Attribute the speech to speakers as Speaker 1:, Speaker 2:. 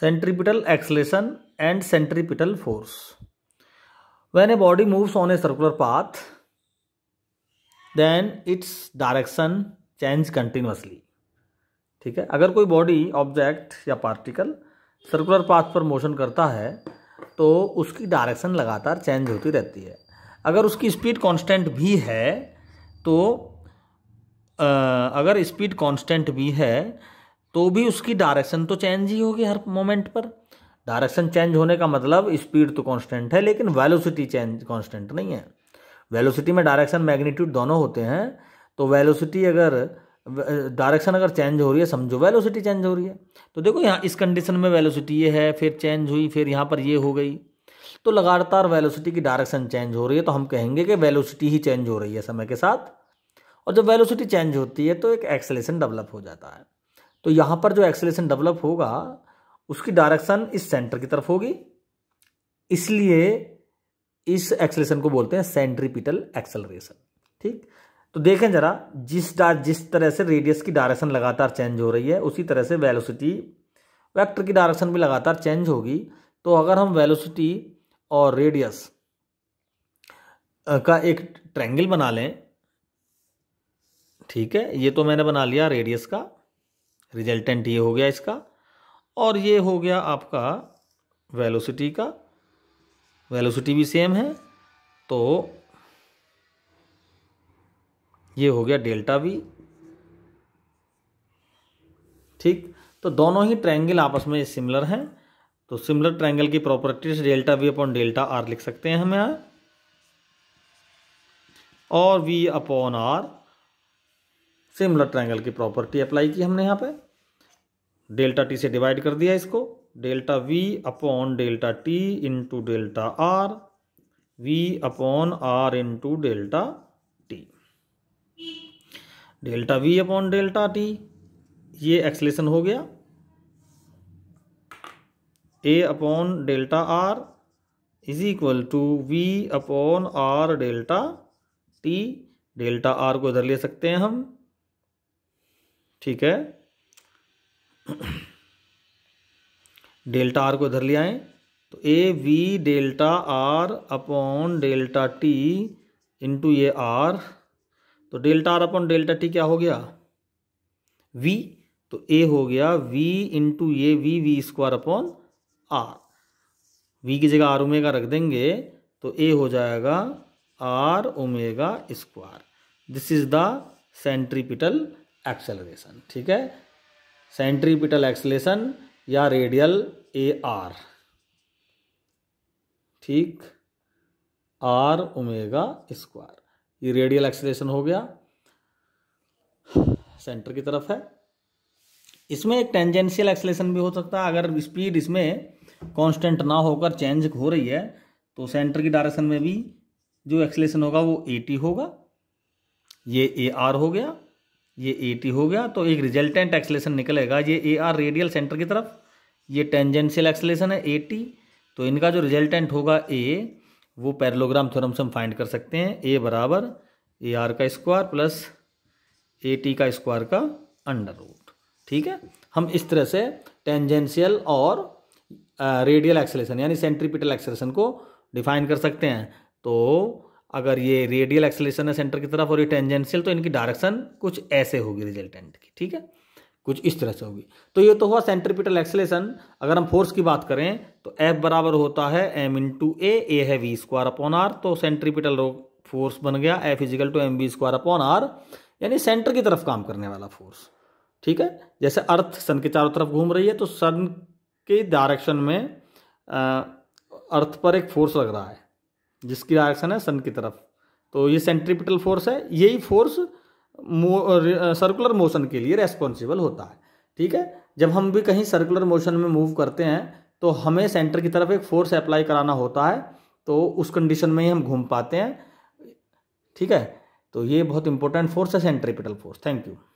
Speaker 1: centripetal acceleration and centripetal force when a body moves on a circular path then its direction change continuously ठीक है अगर कोई body object या particle circular path पर motion करता है तो उसकी डायरेक्शन लगातार चेंज होती रहती है अगर उसकी स्पीड कांस्टेंट भी है तो आ, अगर स्पीड कांस्टेंट भी है तो भी उसकी डायरेक्शन तो चेंज ही होगी हर मोमेंट पर डायरेक्शन चेंज होने का मतलब स्पीड तो कांस्टेंट है लेकिन वेलोसिटी चेंज कांस्टेंट नहीं है वेलोसिटी में डायरेक्शन मैग्नीट्यूड दोनों होते हैं तो वेलोसिटी अगर डायरेक्शन अगर चेंज हो रही है समझो वेलोसिटी चेंज हो रही है तो देखो यहाँ इस कंडीशन में वेलोसिटी ये है फिर चेंज हुई फिर यहाँ पर ये हो गई तो लगातार वेलोसिटी की डायरेक्शन चेंज हो रही है तो हम कहेंगे कि वेलोसिटी ही चेंज हो रही है समय के साथ और जब वेलोसिटी चेंज होती है तो एक एक्सलेशन डेवलप हो जाता है तो यहाँ पर जो एक्सेलेशन डेवलप होगा उसकी डायरेक्शन इस सेंटर की तरफ होगी इसलिए इस एक्सेलेशन को बोलते हैं सेंट्रीपिटल एक्सेलरेशन ठीक तो देखें जरा जिस जिस तरह से रेडियस की डायरेक्शन लगातार चेंज हो रही है उसी तरह से वेलोसिटी वेक्टर की डायरेक्शन भी लगातार चेंज होगी तो अगर हम वेलोसिटी और रेडियस का एक ट्रैंगल बना लें ठीक है ये तो मैंने बना लिया रेडियस का रिजल्टेंट ये हो गया इसका और ये हो गया आपका वेलोसिटी का वेलोसिटी भी सेम है तो ये हो गया डेल्टा वी ठीक तो दोनों ही ट्रायंगल आपस में सिमिलर हैं तो सिमिलर ट्रायंगल की properties delta V upon delta R लिख सकते हैं हम यहाँ और V upon R similar triangle की प्रॉपर्टी अप्लाई की हमने यहाँ पे डेल्टा टी से डिवाइड कर दिया इसको delta V upon delta T into delta R V upon R into delta T delta V upon delta T ये एक्सलेशन हो गया A upon delta R is equal to V upon R delta T delta R को इधर ले सकते हैं हम ठीक है डेल्टा आर को इधर ले आए तो A V delta R upon delta T into A R तो delta R upon delta T क्या हो गया वी तो ए हो गया V into A V V square upon R V की जगह आर ओमेगा रख देंगे तो ए हो जाएगा R omega square this is the centripetal acceleration ठीक है सेंट्रीपिटल एक्सलेशन या रेडियल ए आर ठीक आर ओमेगा स्क्वायर ये रेडियल एक्सलेशन हो गया सेंटर की तरफ है इसमें एक टेंजेंशियल एक्सलेशन भी हो सकता है अगर स्पीड इसमें कांस्टेंट ना होकर चेंज हो रही है तो सेंटर की डायरेक्शन में भी जो एक्सलेशन होगा वो ए टी होगा ये ए आर हो गया ये ए e टी हो गया तो एक रिजल्टेंट एक्सलेशन निकलेगा ये ए आर रेडियल सेंटर की तरफ ये टेंजेंशियल एक्सलेशन है ए टी तो इनका जो रिजल्टेंट होगा ए वो पैरलोग्राम थ्योरम से हम फाइंड कर सकते हैं ए बराबर ए आर का स्क्वायर प्लस ए टी का स्क्वायर का अंडर रूट ठीक है हम इस तरह से टेंजेंशियल और रेडियल एक्सलेशन यानी सेंट्रीपिटल एक्सलेशन को डिफाइन कर सकते हैं तो अगर ये रेडियल एक्सलेशन है सेंटर की तरफ और ये टेंजेंशियल तो इनकी डायरेक्शन कुछ ऐसे होगी रिजल्टेंट की ठीक है कुछ इस तरह से होगी तो ये तो हुआ सेंट्रिपिटल एक्सलेशन अगर हम फोर्स की बात करें तो एफ बराबर होता है M in to A A है वी स्क्वायर अपॉन आर तो सेंट्रीपिटल फोर्स बन गया F is equal to M V square upon R यानी सेंटर की तरफ काम करने वाला फोर्स ठीक है जैसे अर्थ सन के चारों तरफ घूम रही है तो सन के डायरेक्शन में आ, अर्थ पर एक फोर्स लग रहा है जिसकी डायरेक्शन है सन की तरफ तो ये सेंट्रीपिटल फोर्स है यही फोर्स मो, सर्कुलर मोशन के लिए रेस्पॉन्सिबल होता है ठीक है जब हम भी कहीं सर्कुलर मोशन में मूव करते हैं तो हमें सेंटर की तरफ एक फोर्स अप्लाई कराना होता है तो उस कंडीशन में ही हम घूम पाते हैं ठीक है तो ये बहुत इंपॉर्टेंट फोर्स है सेंट्रीपिटल फोर्स थैंक यू